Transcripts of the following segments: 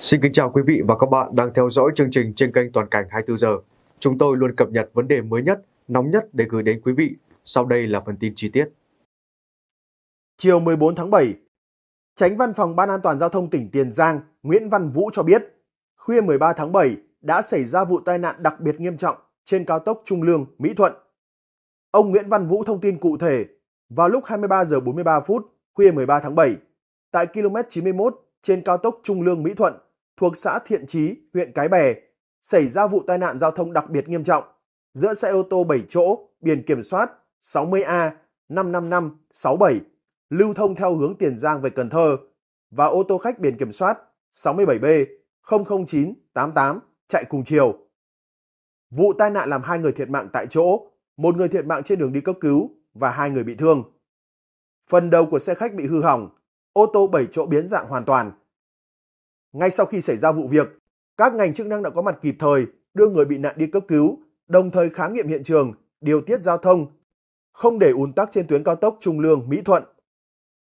Xin kính chào quý vị và các bạn đang theo dõi chương trình trên kênh Toàn cảnh 24 giờ. Chúng tôi luôn cập nhật vấn đề mới nhất, nóng nhất để gửi đến quý vị. Sau đây là phần tin chi tiết. Chiều 14 tháng 7, Tránh Văn phòng Ban An toàn Giao thông tỉnh Tiền Giang Nguyễn Văn Vũ cho biết, khuya 13 tháng 7 đã xảy ra vụ tai nạn đặc biệt nghiêm trọng trên cao tốc Trung Lương – Mỹ Thuận. Ông Nguyễn Văn Vũ thông tin cụ thể, vào lúc 23 giờ 43 phút khuya 13 tháng 7, tại km 91 trên cao tốc Trung Lương – Mỹ Thuận, thuộc xã Thiện trí huyện Cái Bè, xảy ra vụ tai nạn giao thông đặc biệt nghiêm trọng giữa xe ô tô 7 chỗ biển kiểm soát 60A 55567 lưu thông theo hướng Tiền Giang về Cần Thơ và ô tô khách biển kiểm soát 67B 00988 chạy cùng chiều. Vụ tai nạn làm hai người thiệt mạng tại chỗ, một người thiệt mạng trên đường đi cấp cứu và hai người bị thương. Phần đầu của xe khách bị hư hỏng, ô tô 7 chỗ biến dạng hoàn toàn, ngay sau khi xảy ra vụ việc, các ngành chức năng đã có mặt kịp thời đưa người bị nạn đi cấp cứu, đồng thời khám nghiệm hiện trường, điều tiết giao thông, không để ùn tắc trên tuyến cao tốc Trung Lương Mỹ Thuận.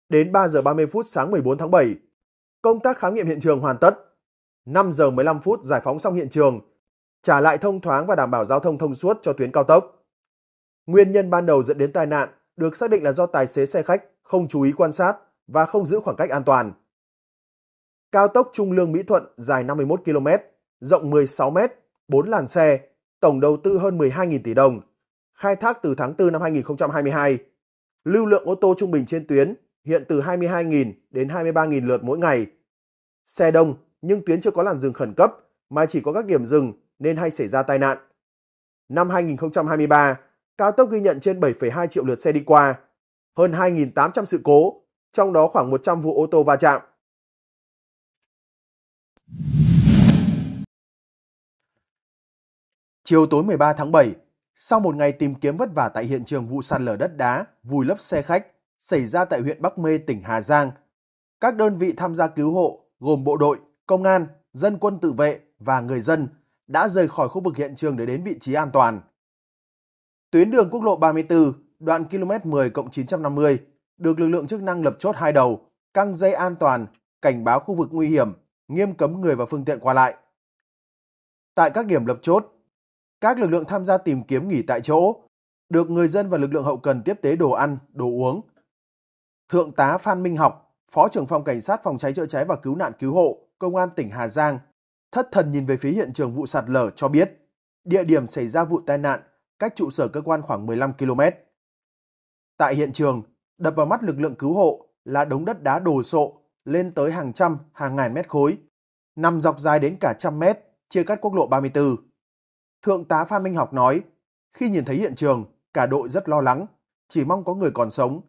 Đến 3 giờ 30 phút sáng 14 tháng 7, công tác khám nghiệm hiện trường hoàn tất. 5 giờ 15 phút giải phóng xong hiện trường, trả lại thông thoáng và đảm bảo giao thông thông suốt cho tuyến cao tốc. Nguyên nhân ban đầu dẫn đến tai nạn được xác định là do tài xế xe khách không chú ý quan sát và không giữ khoảng cách an toàn. Cao tốc Trung Lương Mỹ Thuận dài 51 km, rộng 16 m, 4 làn xe, tổng đầu tư hơn 12.000 tỷ đồng, khai thác từ tháng 4 năm 2022. Lưu lượng ô tô trung bình trên tuyến hiện từ 22.000 đến 23.000 lượt mỗi ngày. Xe đông nhưng tuyến chưa có làn dừng khẩn cấp mà chỉ có các điểm dừng nên hay xảy ra tai nạn. Năm 2023, cao tốc ghi nhận trên 7,2 triệu lượt xe đi qua, hơn 2.800 sự cố, trong đó khoảng 100 vụ ô tô va chạm. Chiều tối 13 tháng 7, sau một ngày tìm kiếm vất vả tại hiện trường vụ sạt lở đất đá vùi lấp xe khách xảy ra tại huyện Bắc Mê, tỉnh Hà Giang, các đơn vị tham gia cứu hộ gồm bộ đội, công an, dân quân tự vệ và người dân đã rời khỏi khu vực hiện trường để đến vị trí an toàn. Tuyến đường quốc lộ 34, đoạn km 10 950 được lực lượng chức năng lập chốt hai đầu, căng dây an toàn, cảnh báo khu vực nguy hiểm, nghiêm cấm người và phương tiện qua lại. Tại các điểm lập chốt, các lực lượng tham gia tìm kiếm nghỉ tại chỗ, được người dân và lực lượng hậu cần tiếp tế đồ ăn, đồ uống. Thượng tá Phan Minh Học, Phó trưởng phòng Cảnh sát phòng cháy chữa cháy và cứu nạn cứu hộ, Công an tỉnh Hà Giang, thất thần nhìn về phía hiện trường vụ sạt lở cho biết, địa điểm xảy ra vụ tai nạn cách trụ sở cơ quan khoảng 15 km. Tại hiện trường, đập vào mắt lực lượng cứu hộ là đống đất đá đồ sộ lên tới hàng trăm, hàng ngàn mét khối, nằm dọc dài đến cả trăm mét, chia cắt quốc lộ 34. Thượng tá Phan Minh Học nói, khi nhìn thấy hiện trường, cả đội rất lo lắng, chỉ mong có người còn sống.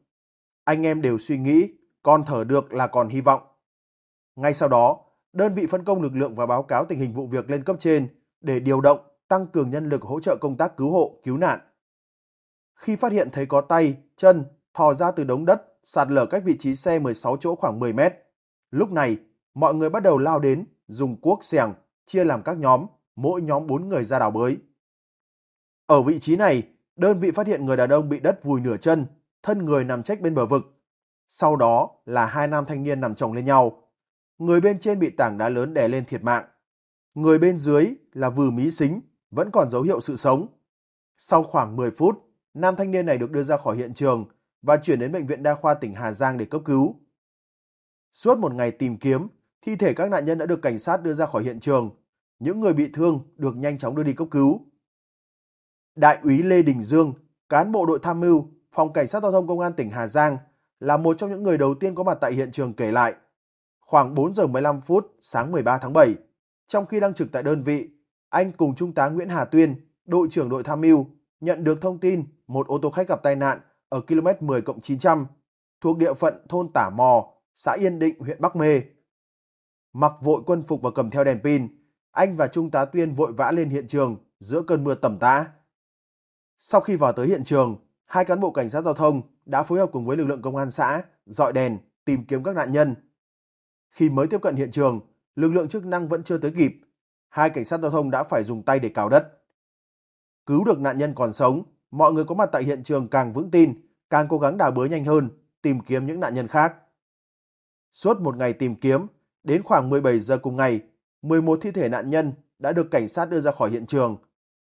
Anh em đều suy nghĩ, còn thở được là còn hy vọng. Ngay sau đó, đơn vị phân công lực lượng và báo cáo tình hình vụ việc lên cấp trên để điều động, tăng cường nhân lực hỗ trợ công tác cứu hộ, cứu nạn. Khi phát hiện thấy có tay, chân thò ra từ đống đất, sạt lở cách vị trí xe 16 chỗ khoảng 10 mét. Lúc này, mọi người bắt đầu lao đến, dùng cuốc xẻng, chia làm các nhóm, mỗi nhóm 4 người ra đào bới. Ở vị trí này, đơn vị phát hiện người đàn ông bị đất vùi nửa chân, thân người nằm trách bên bờ vực. Sau đó là hai nam thanh niên nằm chồng lên nhau. Người bên trên bị tảng đá lớn đè lên thiệt mạng. Người bên dưới là vừa mí xính, vẫn còn dấu hiệu sự sống. Sau khoảng 10 phút, nam thanh niên này được đưa ra khỏi hiện trường và chuyển đến Bệnh viện Đa khoa tỉnh Hà Giang để cấp cứu. Suốt một ngày tìm kiếm, thi thể các nạn nhân đã được cảnh sát đưa ra khỏi hiện trường những người bị thương được nhanh chóng đưa đi cấp cứu. Đại úy Lê Đình Dương, cán bộ đội tham mưu, phòng cảnh sát giao thông công an tỉnh Hà Giang là một trong những người đầu tiên có mặt tại hiện trường kể lại. Khoảng 4 giờ 15 phút sáng 13 tháng 7, trong khi đang trực tại đơn vị, anh cùng trung tá Nguyễn Hà Tuyên, đội trưởng đội tham mưu, nhận được thông tin một ô tô khách gặp tai nạn ở km 10 900 thuộc địa phận thôn Tả Mò, xã Yên Định, huyện Bắc Mê. Mặc vội quân phục và cầm theo đèn pin, anh và Trung tá Tuyên vội vã lên hiện trường giữa cơn mưa tầm tã. Sau khi vào tới hiện trường, hai cán bộ cảnh sát giao thông đã phối hợp cùng với lực lượng công an xã dọi đèn tìm kiếm các nạn nhân. Khi mới tiếp cận hiện trường, lực lượng chức năng vẫn chưa tới kịp. Hai cảnh sát giao thông đã phải dùng tay để cào đất. Cứu được nạn nhân còn sống, mọi người có mặt tại hiện trường càng vững tin, càng cố gắng đào bới nhanh hơn, tìm kiếm những nạn nhân khác. Suốt một ngày tìm kiếm, đến khoảng 17 giờ cùng ngày, 11 thi thể nạn nhân đã được cảnh sát đưa ra khỏi hiện trường.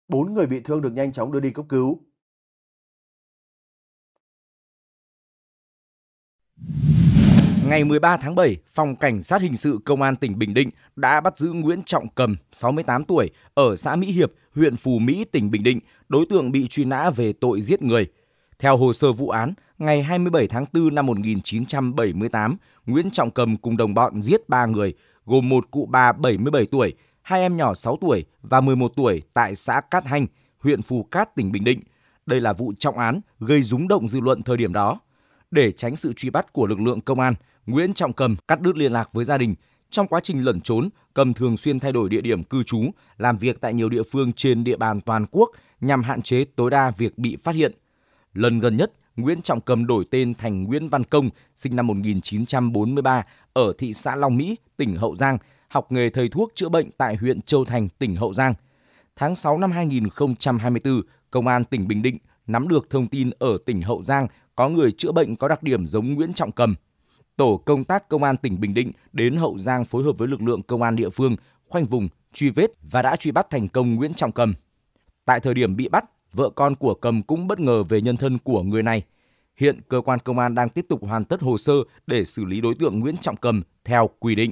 4 người bị thương được nhanh chóng đưa đi cấp cứu. Ngày 13 tháng 7, Phòng Cảnh sát Hình sự Công an tỉnh Bình Định đã bắt giữ Nguyễn Trọng Cầm, 68 tuổi, ở xã Mỹ Hiệp, huyện Phù Mỹ, tỉnh Bình Định, đối tượng bị truy nã về tội giết người. Theo hồ sơ vụ án, ngày 27 tháng 4 năm 1978, Nguyễn Trọng Cầm cùng đồng bọn giết 3 người, gồm một cụ bà 77 tuổi, hai em nhỏ 6 tuổi và 11 tuổi tại xã Cát Hanh, huyện Phù Cát, tỉnh Bình Định. Đây là vụ trọng án gây rúng động dư luận thời điểm đó. Để tránh sự truy bắt của lực lượng công an, Nguyễn Trọng Cầm cắt đứt liên lạc với gia đình. Trong quá trình lẩn trốn, Cầm thường xuyên thay đổi địa điểm cư trú, làm việc tại nhiều địa phương trên địa bàn toàn quốc nhằm hạn chế tối đa việc bị phát hiện. Lần gần nhất, Nguyễn Trọng Cầm đổi tên thành Nguyễn Văn Công, sinh năm 1943, ở thị xã Long Mỹ, tỉnh Hậu Giang, học nghề thầy thuốc chữa bệnh tại huyện Châu Thành, tỉnh Hậu Giang. Tháng 6 năm 2024, Công an tỉnh Bình Định nắm được thông tin ở tỉnh Hậu Giang có người chữa bệnh có đặc điểm giống Nguyễn Trọng Cầm. Tổ công tác Công an tỉnh Bình Định đến Hậu Giang phối hợp với lực lượng công an địa phương khoanh vùng, truy vết và đã truy bắt thành công Nguyễn Trọng Cầm. Tại thời điểm bị bắt, Vợ con của Cầm cũng bất ngờ về nhân thân của người này. Hiện cơ quan công an đang tiếp tục hoàn tất hồ sơ để xử lý đối tượng Nguyễn Trọng Cầm theo quy định.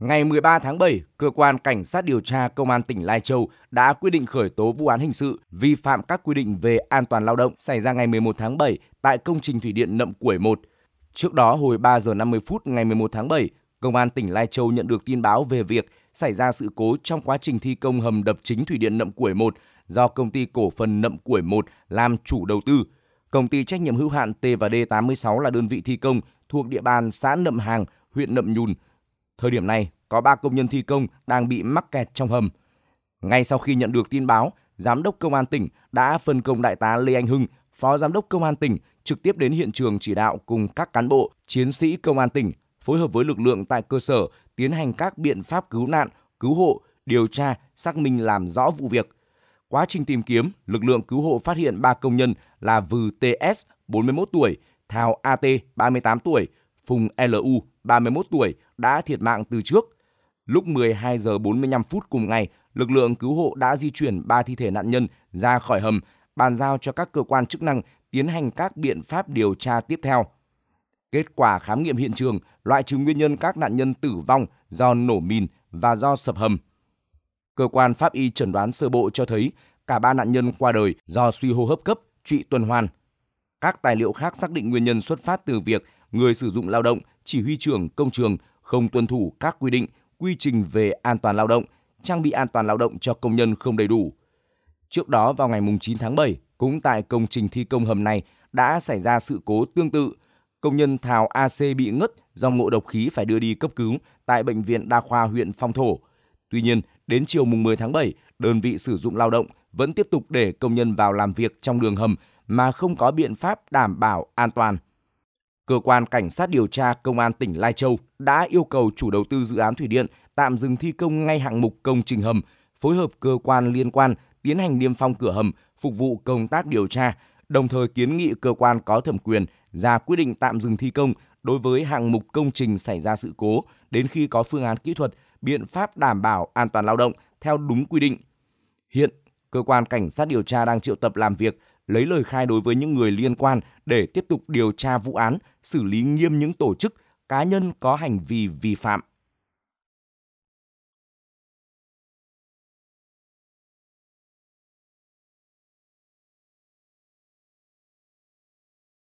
Ngày 13 tháng 7, cơ quan cảnh sát điều tra công an tỉnh Lai Châu đã quyết định khởi tố vụ án hình sự vi phạm các quy định về an toàn lao động xảy ra ngày 11 tháng 7 tại công trình thủy điện Nậm Quẩy 1. Trước đó hồi 3 giờ 50 phút ngày 11 tháng 7, công an tỉnh Lai Châu nhận được tin báo về việc xảy ra sự cố trong quá trình thi công hầm đập chính thủy điện Nậm Củi 1 do công ty cổ phần Nậm Củi 1 làm chủ đầu tư. Công ty trách nhiệm hữu hạn T và D 86 là đơn vị thi công thuộc địa bàn xã Nậm Hàng, huyện Nậm Nhùn. Thời điểm này, có 3 công nhân thi công đang bị mắc kẹt trong hầm. Ngay sau khi nhận được tin báo, Giám đốc Công an tỉnh đã phân công Đại tá Lê Anh Hưng, Phó Giám đốc Công an tỉnh trực tiếp đến hiện trường chỉ đạo cùng các cán bộ, chiến sĩ Công an tỉnh phối hợp với lực lượng tại cơ sở tiến hành các biện pháp cứu nạn, cứu hộ, điều tra, xác minh làm rõ vụ việc. Quá trình tìm kiếm, lực lượng cứu hộ phát hiện 3 công nhân là Vừ TS, 41 tuổi, Thảo AT, 38 tuổi, Phùng LU, 31 tuổi, đã thiệt mạng từ trước. Lúc 12 giờ 45 phút cùng ngày, lực lượng cứu hộ đã di chuyển 3 thi thể nạn nhân ra khỏi hầm, bàn giao cho các cơ quan chức năng tiến hành các biện pháp điều tra tiếp theo. Kết quả khám nghiệm hiện trường loại trừ nguyên nhân các nạn nhân tử vong do nổ mìn và do sập hầm. Cơ quan pháp y chẩn đoán sơ bộ cho thấy cả ba nạn nhân qua đời do suy hô hấp cấp, trụy tuần hoàn. Các tài liệu khác xác định nguyên nhân xuất phát từ việc người sử dụng lao động, chỉ huy trưởng công trường không tuân thủ các quy định, quy trình về an toàn lao động, trang bị an toàn lao động cho công nhân không đầy đủ. Trước đó vào ngày 9 tháng 7, cũng tại công trình thi công hầm này đã xảy ra sự cố tương tự công nhân Thảo AC bị ngất do ngộ độc khí phải đưa đi cấp cứu tại Bệnh viện Đa khoa huyện Phong Thổ. Tuy nhiên, đến chiều mùng 10 tháng 7, đơn vị sử dụng lao động vẫn tiếp tục để công nhân vào làm việc trong đường hầm mà không có biện pháp đảm bảo an toàn. Cơ quan Cảnh sát điều tra Công an tỉnh Lai Châu đã yêu cầu chủ đầu tư dự án thủy điện tạm dừng thi công ngay hạng mục công trình hầm, phối hợp cơ quan liên quan tiến hành niêm phong cửa hầm, phục vụ công tác điều tra, đồng thời kiến nghị cơ quan có thẩm quyền ra quyết định tạm dừng thi công đối với hạng mục công trình xảy ra sự cố đến khi có phương án kỹ thuật, biện pháp đảm bảo an toàn lao động theo đúng quy định. Hiện, cơ quan cảnh sát điều tra đang triệu tập làm việc, lấy lời khai đối với những người liên quan để tiếp tục điều tra vụ án, xử lý nghiêm những tổ chức, cá nhân có hành vi vi phạm.